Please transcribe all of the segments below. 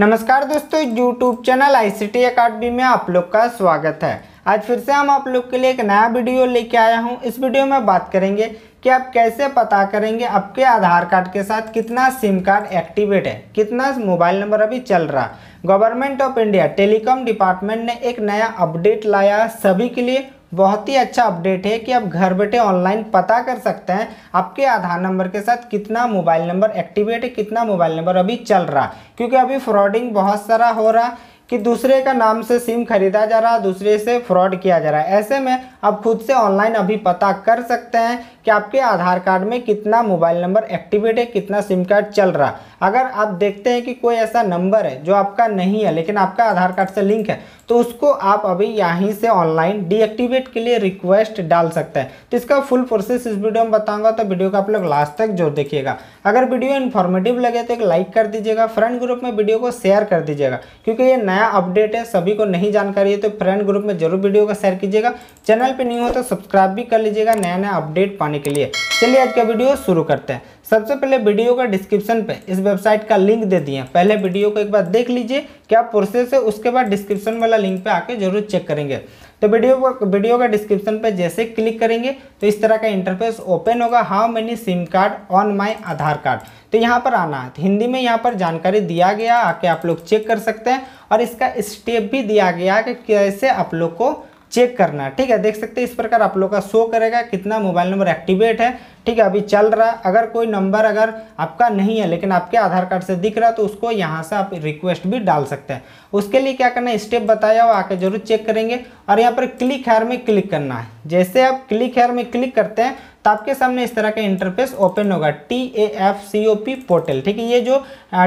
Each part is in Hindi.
नमस्कार दोस्तों YouTube channel I C T academy में आप लोग का स्वागत है आज फिर से हम आप लोग के लिए एक नया वीडियो लेके आया हूँ इस वीडियो में बात करेंगे कि आप कैसे पता करेंगे आपके आधार कार्ड के साथ कितना सिम कार्ड एक्टिवेट है कितना मोबाइल नंबर अभी चल रहा government of India telecom department ने एक नया अपडेट लाया सभी के लिए बहुत ही अच्छा अपडेट है कि आप घर बैठे ऑनलाइन पता कर सकते हैं आपके आधार नंबर के साथ कितना मोबाइल नंबर एक्टिवेट है कितना मोबाइल नंबर अभी चल रहा क्योंकि अभी फ्रॉडिंग बहुत सारा हो रहा कि दूसरे का नाम से सिम खरीदा जा रहा दूसरे से फ्रॉड किया जा रहा है ऐसे में आप खुद से ऑनलाइन अभी पता कर सकते हैं कि आपके आधार कार्ड में कितना मोबाइल नंबर एक्टिवेट है कितना सिम कार्ड चल रहा अगर आप देखते हैं कि कोई ऐसा नंबर है जो आपका नहीं है लेकिन आपका आधार कार्ड से लिंक है तो उसको आप अभी यहीं से ऑनलाइन डीएक्टिवेट के लिए रिक्वेस्ट डाल सकते हैं तो इसका फुल प्रोसेस इस वीडियो में बताऊंगा तो वीडियो को आप लोग लास्ट तक जोर देखिएगा अगर वीडियो इन्फॉर्मेटिव लगे तो एक लाइक कर दीजिएगा फ्रेंड ग्रुप में वीडियो को शेयर कर दीजिएगा क्योंकि ये नया अपडेट है सभी को नहीं जानकारी है तो फ्रेंड ग्रुप में जरूर वीडियो को शेयर कीजिएगा चैनल पर न्यू हो तो सब्सक्राइब भी कर लीजिएगा नया नया अपडेट पाने के लिए चलिए आज का वीडियो शुरू करते हैं सबसे पहले वीडियो का डिस्क्रिप्शन पे इस वेबसाइट का लिंक दे दिए पहले वीडियो को एक बार देख लीजिए क्या प्रोसेस है उसके बाद डिस्क्रिप्शन वाला लिंक पे आके जरूर चेक करेंगे तो वीडियो वीडियो का डिस्क्रिप्शन पे जैसे क्लिक करेंगे तो इस तरह का इंटरफेस ओपन होगा how many SIM card on my Aadhaar card तो यहाँ पर आना है हिंदी में यहाँ पर जानकारी दिया गया आके आप लोग चेक कर सकते हैं और इसका स्टेप भी दिया गया कि कैसे आप लोग को चेक करना ठीक है देख सकते हैं इस प्रकार आप लोग का शो करेगा कितना मोबाइल नंबर एक्टिवेट है ठीक है अभी चल रहा है अगर कोई नंबर अगर आपका नहीं है लेकिन आपके आधार कार्ड से दिख रहा है तो उसको यहाँ से आप रिक्वेस्ट भी डाल सकते हैं उसके लिए क्या करना है स्टेप बताया हुआ आके जरूर चेक करेंगे और यहाँ पर क्लिक हेयर में क्लिक करना है जैसे आप क्लिक हेयर में क्लिक करते हैं तो आपके सामने इस तरह का इंटरफेस ओपन होगा T A F C O P portal ठीक है ये जो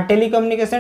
टेली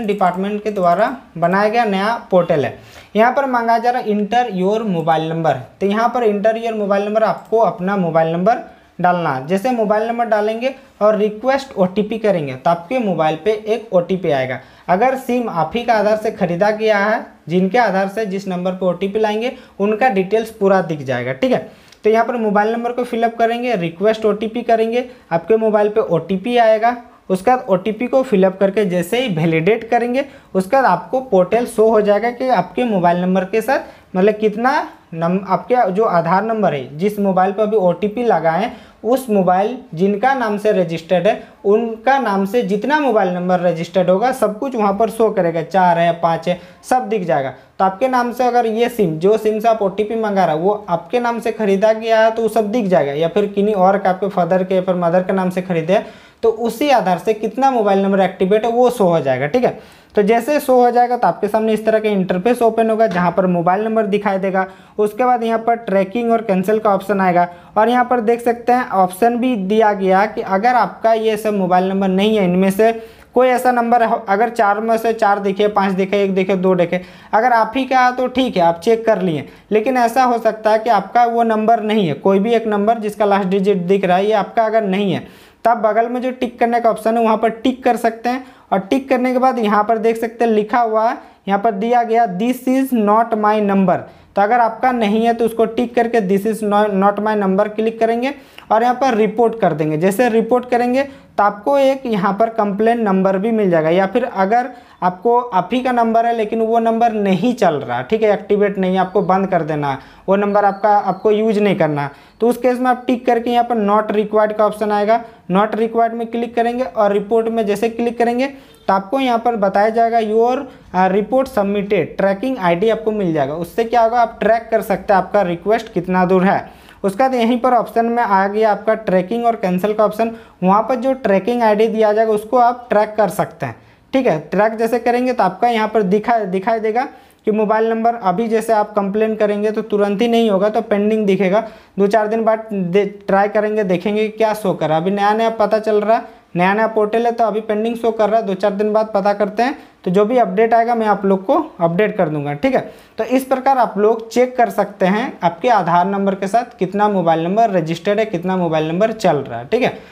डिपार्टमेंट के द्वारा बनाया गया नया पोर्टल है यहाँ पर मांगा जा रहा इंटर योर मोबाइल नंबर तो यहाँ पर इंटर योर मोबाइल नंबर आपको अपना मोबाइल नंबर डालना है जैसे मोबाइल नंबर डालेंगे और रिक्वेस्ट ओ करेंगे तो आपके मोबाइल पे एक ओ आएगा अगर सिम आप ही का आधार से ख़रीदा गया है जिनके आधार से जिस नंबर पे ओ लाएंगे उनका डिटेल्स पूरा दिख जाएगा ठीक है तो यहाँ पर मोबाइल नंबर को फिलअप करेंगे रिक्वेस्ट ओ करेंगे आपके मोबाइल पर ओ आएगा उसके बाद ओ को फिलअप करके जैसे ही वैलिडेट करेंगे उसके बाद आपको पोर्टल शो हो जाएगा कि आपके मोबाइल नंबर के साथ मतलब कितना नम आपके जो आधार नंबर है जिस मोबाइल पर अभी ओ टी पी लगाएँ उस मोबाइल जिनका नाम से रजिस्टर्ड है उनका नाम से जितना मोबाइल नंबर रजिस्टर्ड होगा सब कुछ वहाँ पर शो करेगा चार है पाँच है सब दिख जाएगा तो आपके नाम से अगर ये सिम जो सिम से आप ओ मंगा रहा वो आपके नाम से खरीदा गया है तो वो सब दिख जाएगा या फिर किन्हीं और के आपके फादर के या फिर मदर के नाम से खरीदे तो उसी आधार से कितना मोबाइल नंबर एक्टिवेट है वो शो हो जाएगा ठीक है तो जैसे शो हो जाएगा तो आपके सामने इस तरह का इंटरफेस ओपन होगा जहाँ पर मोबाइल नंबर दिखाई देगा उसके बाद यहाँ पर ट्रैकिंग और कैंसिल का ऑप्शन आएगा और यहाँ पर देख सकते हैं ऑप्शन भी दिया गया कि अगर आपका ये सब मोबाइल नंबर नहीं है इनमें से कोई ऐसा नंबर अगर चार में से चार दिखे पाँच दिखे एक दिखे दो दिखे अगर आप ही का तो ठीक है आप चेक कर लिए लेकिन ऐसा हो सकता है कि आपका वो नंबर नहीं है कोई भी एक नंबर जिसका लास्ट डिजिट दिख रहा है ये आपका अगर नहीं है तब तो बगल में जो टिक करने का ऑप्शन है वहाँ पर टिक कर सकते हैं और टिक करने के बाद यहाँ पर देख सकते हैं लिखा हुआ है यहाँ पर दिया गया this is not my number तो अगर आपका नहीं है तो उसको टिक करके this is not my number click करेंगे और यहाँ पर रिपोर्ट कर देंगे जैसे रिपोर्ट करेंगे तो आपको एक यहाँ पर कंप्लेन नंबर भी मिल जाएगा या फिर अगर आपको आप ही का नंबर है लेकिन वो नंबर नहीं चल रहा ठीक है एक्टिवेट नहीं आपको बंद कर देना वो नंबर आपका आपको यूज नहीं करना तो उस केस में आप टिक करके यहाँ पर नॉट रिक्वायर्ड का ऑप्शन आएगा नॉट रिक्वायर्ड में क्लिक करेंगे और रिपोर्ट में जैसे क्लिक करेंगे तो आपको यहाँ पर बताया जाएगा your report submitted tracking ID आपको मिल जाएगा उससे क्या होगा आप ट्रैक कर सकते हैं आपका रिक्वेस्ट कितना दूर है उसके बाद यहीं पर ऑप्शन में आ गया आपका ट्रैकिंग और कैंसिल का ऑप्शन वहाँ पर जो ट्रैकिंग आईडी दिया जाएगा उसको आप ट्रैक कर सकते हैं ठीक है ट्रैक जैसे करेंगे तो आपका यहाँ पर दिखा दिखाई देगा कि मोबाइल नंबर अभी जैसे आप कंप्लेन करेंगे तो तुरंत ही नहीं होगा तो पेंडिंग दिखेगा दो चार दिन बाद ट्राई करेंगे देखेंगे क्या शो कर रहा है अभी नया नया पता चल रहा है नया नया पोर्टल है तो अभी पेंडिंग शो कर रहा है दो चार दिन बाद पता करते हैं तो जो भी अपडेट आएगा मैं आप लोग को अपडेट कर दूंगा ठीक है तो इस प्रकार आप लोग चेक कर सकते हैं आपके आधार नंबर के साथ कितना मोबाइल नंबर रजिस्टर्ड है कितना मोबाइल नंबर चल रहा है ठीक है